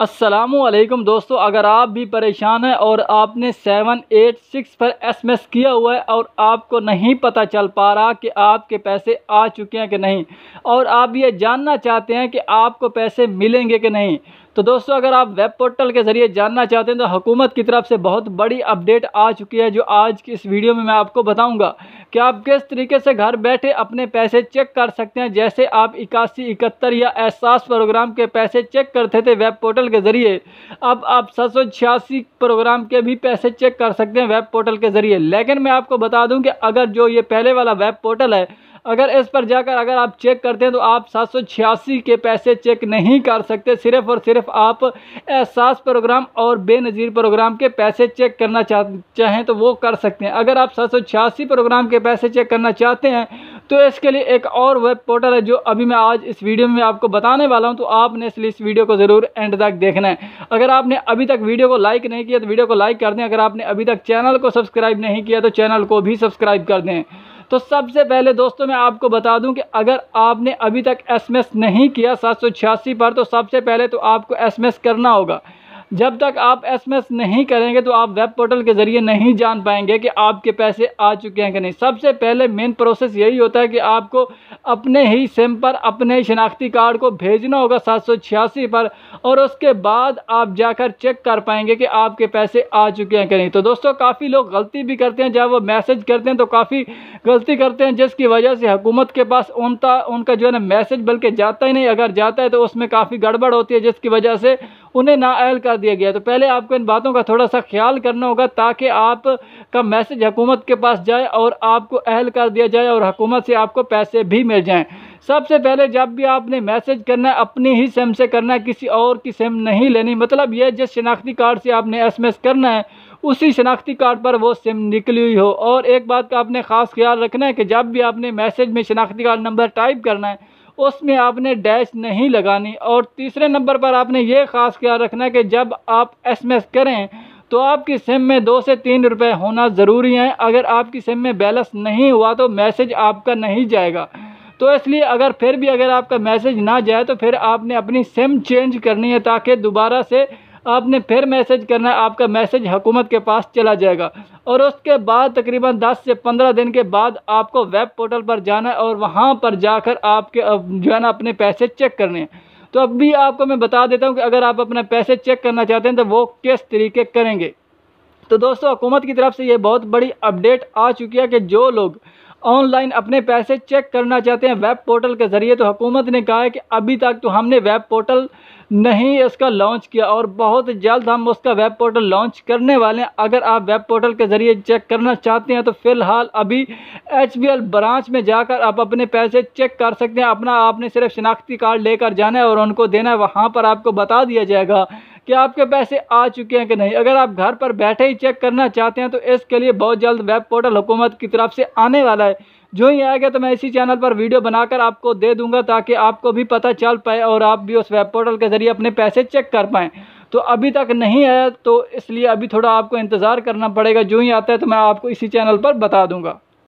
असलम दोस्तों अगर आप भी परेशान हैं और आपने सेवन एट सिक्स पर एसएमएस किया हुआ है और आपको नहीं पता चल पा रहा कि आपके पैसे आ चुके हैं कि नहीं और आप ये जानना चाहते हैं कि आपको पैसे मिलेंगे कि नहीं तो दोस्तों अगर आप वेब पोर्टल के ज़रिए जानना चाहते हैं तो हुकूमत की तरफ से बहुत बड़ी अपडेट आ चुकी है जो आज की इस वीडियो में मैं आपको बताऊँगा क्या आप किस तरीके से घर बैठे अपने पैसे चेक कर सकते हैं जैसे आप इक्यासी इकहत्तर या एहसास प्रोग्राम के पैसे चेक करते थे वेब पोर्टल के ज़रिए अब आप सात प्रोग्राम के भी पैसे चेक कर सकते हैं वेब पोर्टल के ज़रिए लेकिन मैं आपको बता दूं कि अगर जो ये पहले वाला वेब पोर्टल है अगर इस पर जाकर अगर आप चेक करते हैं तो आप सात के पैसे चेक नहीं कर सकते सिर्फ़ और सिर्फ आप एहसास प्रोग्राम और बेनज़ीर प्रोग्राम के पैसे चेक करना चाह चाहें तो वो कर सकते हैं अगर आप सात प्रोग्राम के पैसे चेक करना चाहते हैं तो इसके लिए एक और वेब पोर्टल है जो अभी मैं आज इस वीडियो में आपको बताने वाला हूं तो आपने इसलिए इस वीडियो को ज़रूर एंड तक देखना है अगर आपने अभी तक वीडियो को लाइक नहीं किया तो वीडियो को लाइक कर दें अगर आपने अभी तक चैनल को सब्सक्राइब नहीं किया तो चैनल को भी सब्सक्राइब कर दें तो सबसे पहले दोस्तों मैं आपको बता दूं कि अगर आपने अभी तक एसएमएस नहीं किया सात पर तो सबसे पहले तो आपको एसएमएस करना होगा जब तक आप एसएमएस नहीं करेंगे तो आप वेब पोर्टल के ज़रिए नहीं जान पाएंगे कि आपके पैसे आ चुके हैं कि नहीं सबसे पहले मेन प्रोसेस यही होता है कि आपको अपने ही सिम पर अपने ही शनाख्ती कार्ड को भेजना होगा सात पर और उसके बाद आप जाकर चेक कर पाएंगे कि आपके पैसे आ चुके हैं कि नहीं तो दोस्तों काफ़ी लोग गलती भी करते हैं जब वो मैसेज करते हैं तो काफ़ी गलती करते हैं जिसकी वजह से हुकूमत के पास उनका उनका जो है ना मैसेज बल्कि जाता ही नहीं अगर जाता है तो उसमें काफ़ी गड़बड़ होती है जिसकी वजह से उन्हें अहल कर दिया गया तो पहले आपको इन बातों का थोड़ा सा ख्याल करना होगा ताकि आपका मैसेज हुकूमत के पास जाए और आपको अहल कर दिया जाए और हुकूमत से आपको पैसे भी मिल जाएँ सबसे पहले जब भी आपने मैसेज करना है अपनी ही सिम से करना है किसी और की सिम नहीं लेनी मतलब यह जिस शनाख्ती कार्ड से आपने एसएमएस करना है उसी शनाख्ती कार्ड पर वो सिम निकली हुई हो और एक बात का आपने ख़ास ख्याल रखना है कि जब भी आपने मैसेज में शनाख्ती कार्ड नंबर टाइप करना है उसमें आपने डैश नहीं लगानी और तीसरे नंबर पर आपने ये ख़ास ख्याल रखना कि जब आप एसएमएस करें तो आपकी सिम में दो से तीन रुपए होना ज़रूरी है अगर आपकी सिम में बैलेंस नहीं हुआ तो मैसेज आपका नहीं जाएगा तो इसलिए अगर फिर भी अगर आपका मैसेज ना जाए तो फिर आपने अपनी सिम चेंज करनी है ताकि दोबारा से आपने फिर मैसेज करना है आपका मैसेज हुकूमत के पास चला जाएगा और उसके बाद तकरीबन 10 से 15 दिन के बाद आपको वेब पोर्टल पर जाना है और वहाँ पर जाकर आपके जो है ना अपने पैसे चेक करने हैं तो अब भी आपको मैं बता देता हूँ कि अगर आप अपने पैसे चेक करना चाहते हैं तो वो किस तरीके करेंगे तो दोस्तों हुकूमत की तरफ से ये बहुत बड़ी अपडेट आ चुकी है कि जो लोग ऑनलाइन अपने पैसे चेक करना चाहते हैं वेब पोर्टल के ज़रिए तो हुकूमत ने कहा है कि अभी तक तो हमने वेब पोर्टल नहीं इसका लॉन्च किया और बहुत जल्द हम उसका वेब पोर्टल लॉन्च करने वाले हैं अगर आप वेब पोर्टल के ज़रिए चेक करना चाहते हैं तो फ़िलहाल अभी एच ब्रांच में जाकर आप अपने पैसे चेक कर सकते हैं अपना आपने सिर्फ शनाख्ती कार्ड लेकर जाना है और उनको देना है वहाँ पर आपको बता दिया जाएगा कि आपके पैसे आ चुके हैं कि नहीं अगर आप घर पर बैठे ही चेक करना चाहते हैं तो इसके लिए बहुत जल्द वेब पोर्टल हुकूमत की तरफ से आने वाला है जो ही आएगा तो मैं इसी चैनल पर वीडियो बनाकर आपको दे दूंगा ताकि आपको भी पता चल पाए और आप भी उस वेब पोर्टल के ज़रिए अपने पैसे चेक कर पाएँ तो अभी तक नहीं आया तो इसलिए अभी थोड़ा आपको इंतज़ार करना पड़ेगा जो ही आता है तो मैं आपको इसी चैनल पर बता दूँगा